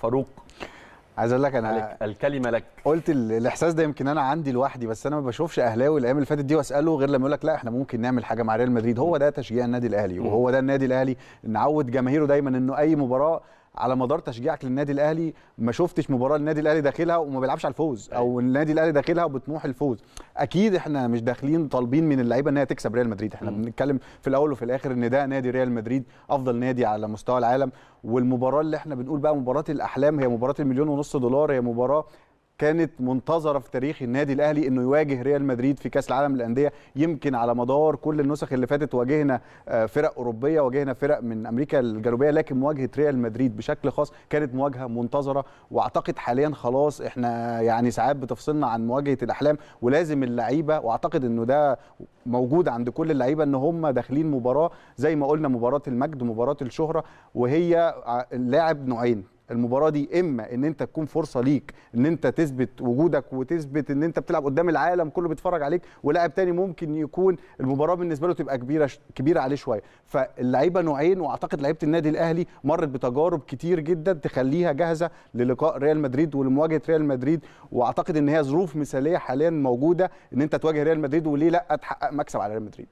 فاروق عايز اقول لك انا لك الكلمه لك قلت الاحساس ده يمكن انا عندي لوحدي بس انا ما بشوفش اهلاوي الايام اللي فاتت دي واساله غير لما يقول لك لا احنا ممكن نعمل حاجه مع ريال مدريد هو ده تشجيع النادي الاهلي وهو ده النادي الاهلي نعود جماهيره دايما انه اي مباراه على مدار تشجيعك للنادي الاهلي ما شفتش مباراه النادي الاهلي داخلها وما بيلعبش على الفوز او أيوة. النادي الاهلي داخلها وبطموح الفوز اكيد احنا مش داخلين طالبين من اللعيبه ان هي تكسب ريال مدريد احنا بنتكلم في الاول وفي الاخر ان ده نادي ريال مدريد افضل نادي على مستوى العالم والمباراه اللي احنا بنقول بقى مباراه الاحلام هي مباراه المليون ونص دولار هي مباراه كانت منتظره في تاريخ النادي الاهلي انه يواجه ريال مدريد في كاس العالم للانديه يمكن على مدار كل النسخ اللي فاتت واجهنا آه، فرق اوروبيه واجهنا فرق من امريكا الجنوبيه لكن مواجهه ريال مدريد بشكل خاص كانت مواجهه منتظره واعتقد حاليا خلاص احنا يعني ساعات بتفصلنا عن مواجهه الاحلام ولازم اللعيبه واعتقد انه ده موجود عند كل اللعيبه ان هم داخلين مباراه زي ما قلنا مباراه المجد مباراه الشهره وهي اللاعب نوعين المباراه دي اما ان انت تكون فرصه ليك ان انت تثبت وجودك وتثبت ان انت بتلعب قدام العالم كله بيتفرج عليك ولاعب تاني ممكن يكون المباراه بالنسبه له تبقى كبيره كبيره عليه شويه فاللعيبه نوعين واعتقد لعيبه النادي الاهلي مرت بتجارب كتير جدا تخليها جاهزه للقاء ريال مدريد ولمواجهه ريال مدريد واعتقد ان هي ظروف مثاليه حاليا موجوده ان انت تواجه ريال مدريد وليه لا تحقق مكسب على ريال مدريد